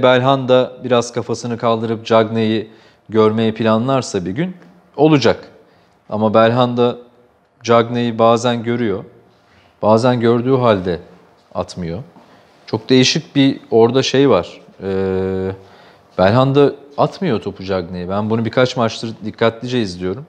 Belhan da biraz kafasını kaldırıp Cagney'i görmeyi planlarsa bir gün olacak. Ama Belhan da Cagney'i bazen görüyor, bazen gördüğü halde atmıyor. Çok değişik bir orada şey var. Ee, Belhan da atmıyor topu Cagney'i. Ben bunu birkaç maçtır dikkatlice izliyorum.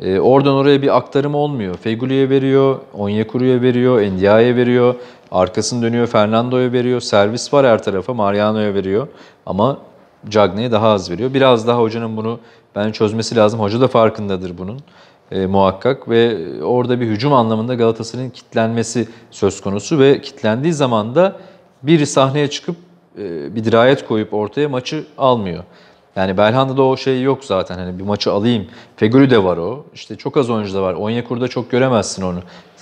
E, oradan oraya bir aktarım olmuyor. Fegüli'ye veriyor, Onyekuru'ya veriyor, Endia'ya veriyor. Arkasını dönüyor Fernando'ya veriyor. Servis var her tarafa Mariano'ya veriyor. Ama Cagney'e daha az veriyor. Biraz daha hocanın bunu ben çözmesi lazım. Hoca da farkındadır bunun e, muhakkak ve orada bir hücum anlamında Galatasaray'ın kitlenmesi söz konusu ve kitlendiği zaman da bir sahneye çıkıp e, bir dirayet koyup ortaya maçı almıyor. Yani Belhanda'da o şey yok zaten. Hani bir maçı alayım. Fegülü de var o. İşte çok az oyuncu da var. Onyekur'da çok göremezsin onu.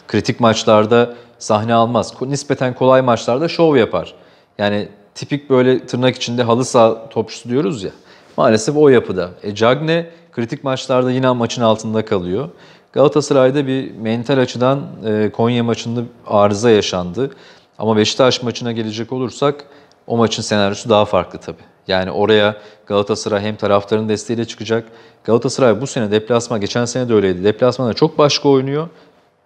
Kritik maçlarda sahne almaz. Nispeten kolay maçlarda şov yapar. Yani tipik böyle tırnak içinde halı saha topçusu diyoruz ya. Maalesef o yapıda. E Cagne kritik maçlarda yine maçın altında kalıyor. Galatasaray'da bir mental açıdan e, Konya maçında arıza yaşandı. Ama Beşiktaş maçına gelecek olursak o maçın senaryosu daha farklı tabii. Yani oraya Galatasaray hem taraftarın desteğiyle çıkacak. Galatasaray bu sene deplasma, geçen sene de öyleydi. Deplasmanda çok başka oynuyor.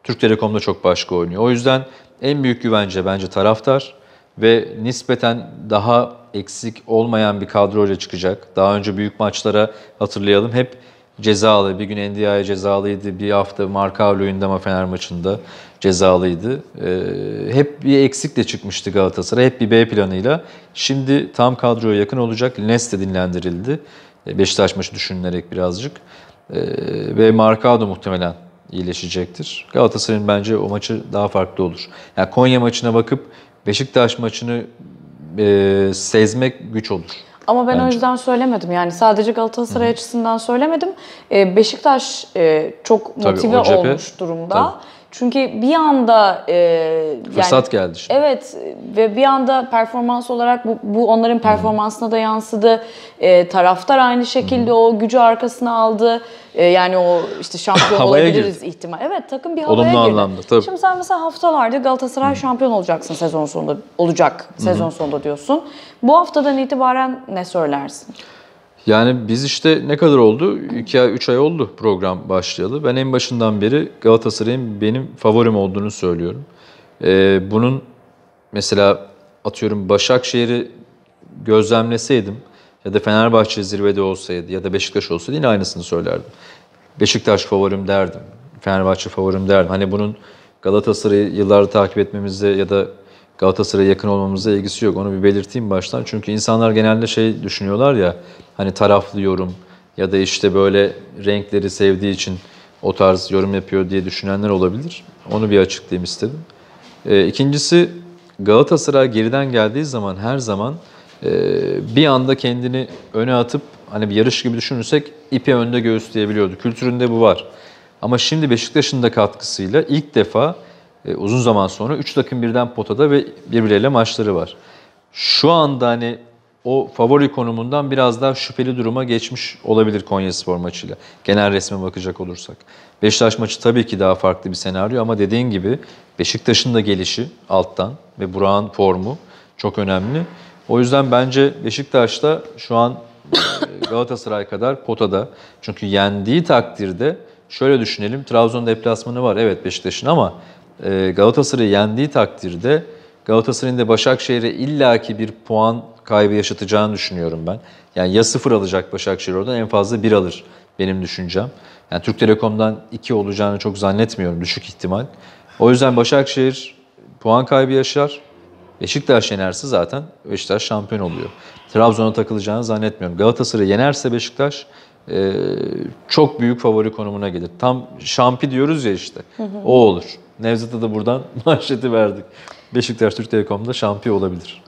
Türk Telekom'da çok başka oynuyor. O yüzden en büyük güvence bence taraftar ve nispeten daha eksik olmayan bir kadroyla çıkacak. Daha önce büyük maçlara hatırlayalım hep cezalı. Bir gün NDI'ye cezalıydı. Bir hafta Markavlo Ündama Fener maçında cezalıydı. Ee, hep bir eksikle çıkmıştı Galatasaray. Hep bir B planıyla. Şimdi tam kadroya yakın olacak. Lines de dinlendirildi. Ee, Beşiktaş maçı düşünülerek birazcık. Ee, ve Markado muhtemelen iyileşecektir. Galatasaray'ın bence o maçı daha farklı olur. Yani Konya maçına bakıp Beşiktaş maçını e, sezmek güç olur. Ama ben Bence. o yüzden söylemedim. Yani sadece Galatasaray Hı-hı. açısından söylemedim. Ee, Beşiktaş e, çok motive Tabii, cephe, olmuş durumda. Tabii. Çünkü bir anda e, fırsat yani, geldi şimdi. Evet ve bir anda performans olarak bu, bu onların performansına da yansıdı. E, taraftar aynı şekilde Hı-hı. o gücü arkasına aldı. E, yani o işte şampiyon olabiliriz girdi. ihtimal. Evet takım bir havaya Olumlu girdi. anlamda tabii. Şimdi sen mesela haftalarda Galatasaray Hı-hı. şampiyon olacaksın sezon sonunda olacak sezon Hı-hı. sonunda diyorsun. Bu haftadan itibaren ne söylersin? Yani biz işte ne kadar oldu? 2 ay, 3 ay oldu program başlayalı. Ben en başından beri Galatasaray'ın benim favorim olduğunu söylüyorum. Ee, bunun mesela atıyorum Başakşehir'i gözlemleseydim ya da Fenerbahçe zirvede olsaydı ya da Beşiktaş olsaydı yine aynısını söylerdim. Beşiktaş favorim derdim. Fenerbahçe favorim derdim. Hani bunun Galatasaray'ı yıllardır takip etmemize ya da Galatasaray'a yakın olmamızla ilgisi yok. Onu bir belirteyim baştan. Çünkü insanlar genelde şey düşünüyorlar ya hani taraflı yorum ya da işte böyle renkleri sevdiği için o tarz yorum yapıyor diye düşünenler olabilir. Onu bir açıklayayım istedim. E, ikincisi Galatasaray geriden geldiği zaman her zaman e, bir anda kendini öne atıp hani bir yarış gibi düşünürsek ipe önde göğüsleyebiliyordu. Kültüründe bu var. Ama şimdi Beşiktaş'ın da katkısıyla ilk defa e, uzun zaman sonra 3 takım birden potada ve birbirleriyle maçları var. Şu anda hani o favori konumundan biraz daha şüpheli duruma geçmiş olabilir Konya Spor maçıyla. Genel resme bakacak olursak. Beşiktaş maçı tabii ki daha farklı bir senaryo ama dediğin gibi Beşiktaş'ın da gelişi alttan ve Burak'ın formu çok önemli. O yüzden bence Beşiktaş'ta şu an e, Galatasaray kadar potada. Çünkü yendiği takdirde şöyle düşünelim. Trabzon deplasmanı var evet Beşiktaş'ın ama ee, Galatasaray'ı yendiği takdirde Galatasaray'ın da Başakşehir'e illaki bir puan kaybı yaşatacağını düşünüyorum ben. Yani ya sıfır alacak Başakşehir oradan en fazla bir alır benim düşüncem. Yani Türk Telekom'dan iki olacağını çok zannetmiyorum. Düşük ihtimal. O yüzden Başakşehir puan kaybı yaşar. Beşiktaş yenerse zaten Beşiktaş şampiyon oluyor. Trabzon'a takılacağını zannetmiyorum. Galatasaray yenerse Beşiktaş e, çok büyük favori konumuna gelir. Tam şampi diyoruz ya işte. O olur. Nevzat'a da buradan manşeti verdik. Beşiktaş Türk Telekom'da şampiyon olabilir.